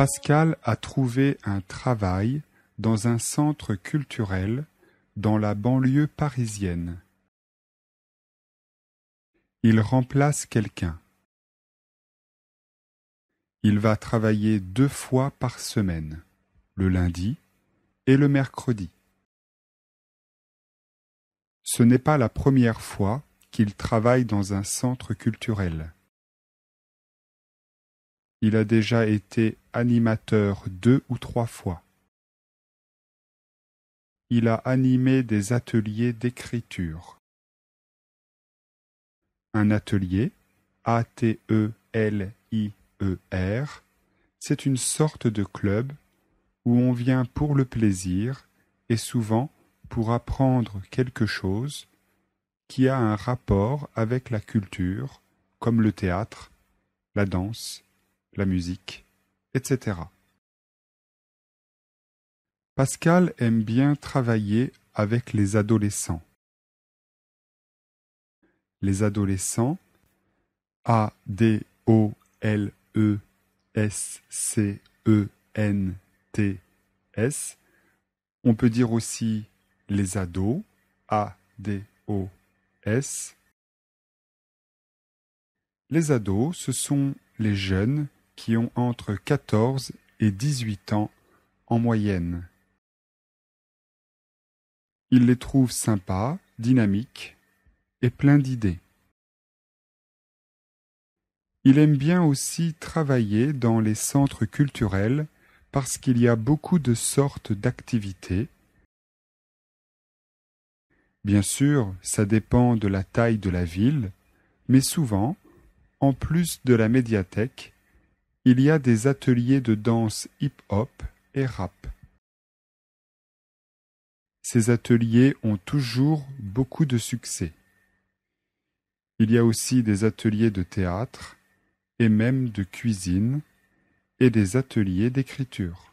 Pascal a trouvé un travail dans un centre culturel dans la banlieue parisienne. Il remplace quelqu'un. Il va travailler deux fois par semaine, le lundi et le mercredi. Ce n'est pas la première fois qu'il travaille dans un centre culturel. Il a déjà été animateur deux ou trois fois. Il a animé des ateliers d'écriture. Un atelier, A-T-E-L-I-E-R, c'est une sorte de club où on vient pour le plaisir et souvent pour apprendre quelque chose qui a un rapport avec la culture, comme le théâtre, la danse la musique, etc. Pascal aime bien travailler avec les adolescents. Les adolescents, A-D-O-L-E-S-C-E-N-T-S, e on peut dire aussi les ados, A-D-O-S. Les ados, ce sont les jeunes qui ont entre 14 et 18 ans en moyenne. Il les trouve sympas, dynamiques et pleins d'idées. Il aime bien aussi travailler dans les centres culturels parce qu'il y a beaucoup de sortes d'activités. Bien sûr, ça dépend de la taille de la ville, mais souvent, en plus de la médiathèque, il y a des ateliers de danse hip-hop et rap. Ces ateliers ont toujours beaucoup de succès. Il y a aussi des ateliers de théâtre et même de cuisine et des ateliers d'écriture.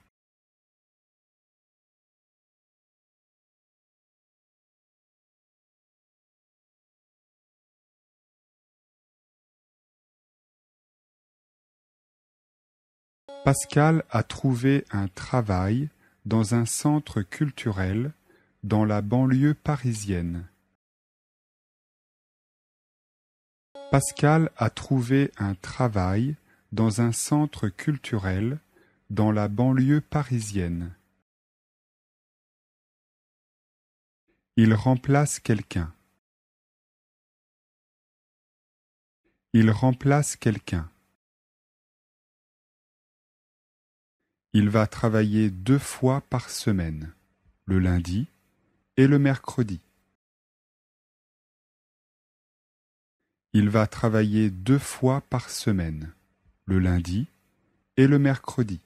Pascal a trouvé un travail dans un centre culturel dans la banlieue parisienne. Pascal a trouvé un travail dans un centre culturel dans la banlieue parisienne. Il remplace quelqu'un. Il remplace quelqu'un. Il va travailler deux fois par semaine, le lundi et le mercredi. Il va travailler deux fois par semaine, le lundi et le mercredi.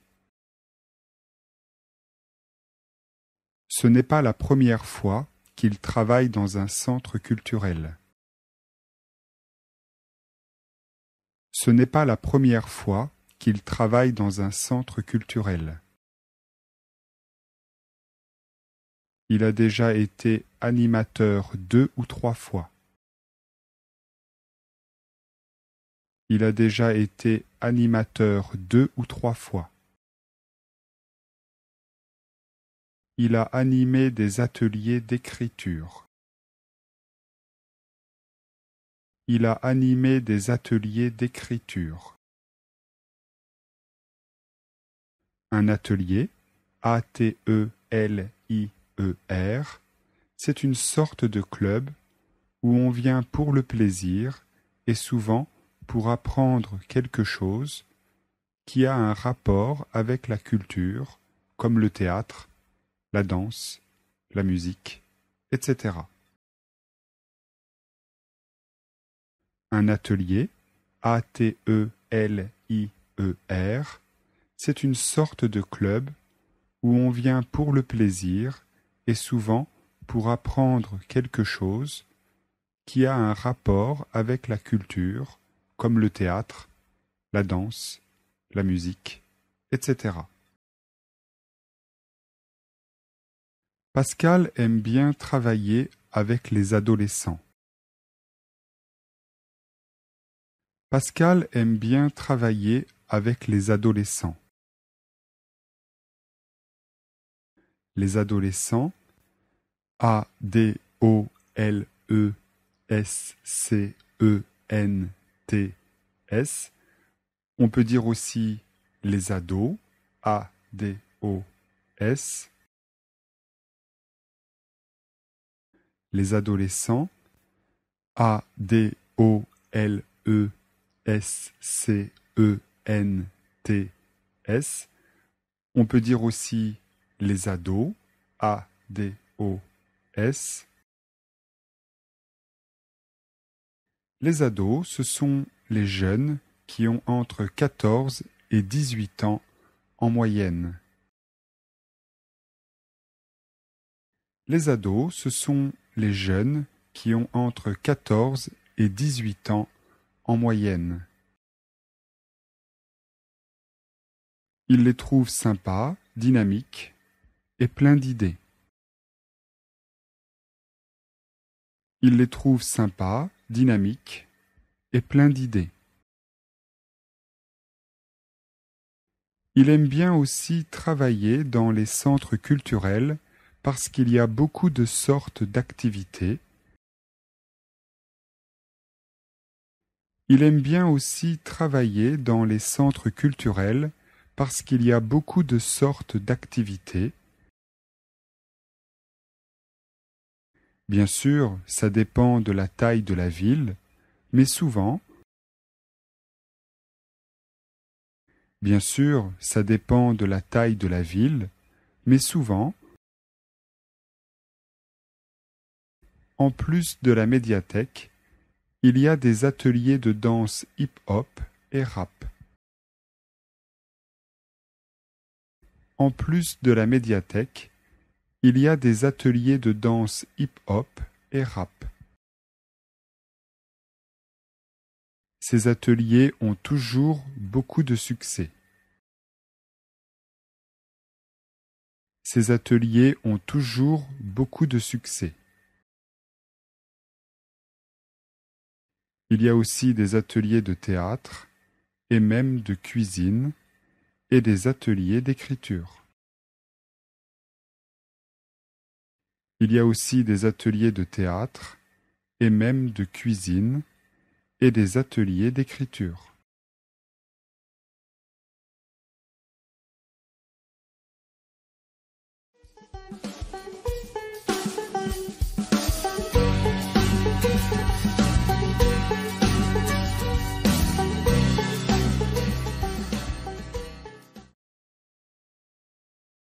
Ce n'est pas la première fois qu'il travaille dans un centre culturel. Ce n'est pas la première fois qu'il travaille dans un centre culturel. Il a déjà été animateur deux ou trois fois. Il a déjà été animateur deux ou trois fois. Il a animé des ateliers d'écriture. Il a animé des ateliers d'écriture. un atelier, A-T-E-L-I-E-R. C'est une sorte de club où on vient pour le plaisir et souvent pour apprendre quelque chose qui a un rapport avec la culture, comme le théâtre, la danse, la musique, etc. Un atelier, A-T-E-L-I-E-R, c'est une sorte de club où on vient pour le plaisir et souvent pour apprendre quelque chose qui a un rapport avec la culture, comme le théâtre, la danse, la musique, etc. Pascal aime bien travailler avec les adolescents. Pascal aime bien travailler avec les adolescents. les adolescents A D O L E S C E N T S. On peut dire aussi les ados A D O S les adolescents A D O L E S C E N T S. On peut dire aussi les ados, A-D-O-S. Les ados, ce sont les jeunes qui ont entre 14 et 18 ans en moyenne. Les ados, ce sont les jeunes qui ont entre 14 et 18 ans en moyenne. Ils les trouvent sympas, dynamiques, plein d'idées. Il les trouve sympas, dynamiques et plein d'idées. Il aime bien aussi travailler dans les centres culturels parce qu'il y a beaucoup de sortes d'activités. Il aime bien aussi travailler dans les centres culturels parce qu'il y a beaucoup de sortes d'activités. Bien sûr, ça dépend de la taille de la ville, mais souvent, Bien sûr, ça dépend de la taille de la ville, mais souvent, en plus de la médiathèque, il y a des ateliers de danse hip-hop et rap. En plus de la médiathèque, il y a des ateliers de danse hip-hop et rap. Ces ateliers ont toujours beaucoup de succès. Ces ateliers ont toujours beaucoup de succès. Il y a aussi des ateliers de théâtre et même de cuisine et des ateliers d'écriture. Il y a aussi des ateliers de théâtre, et même de cuisine, et des ateliers d'écriture.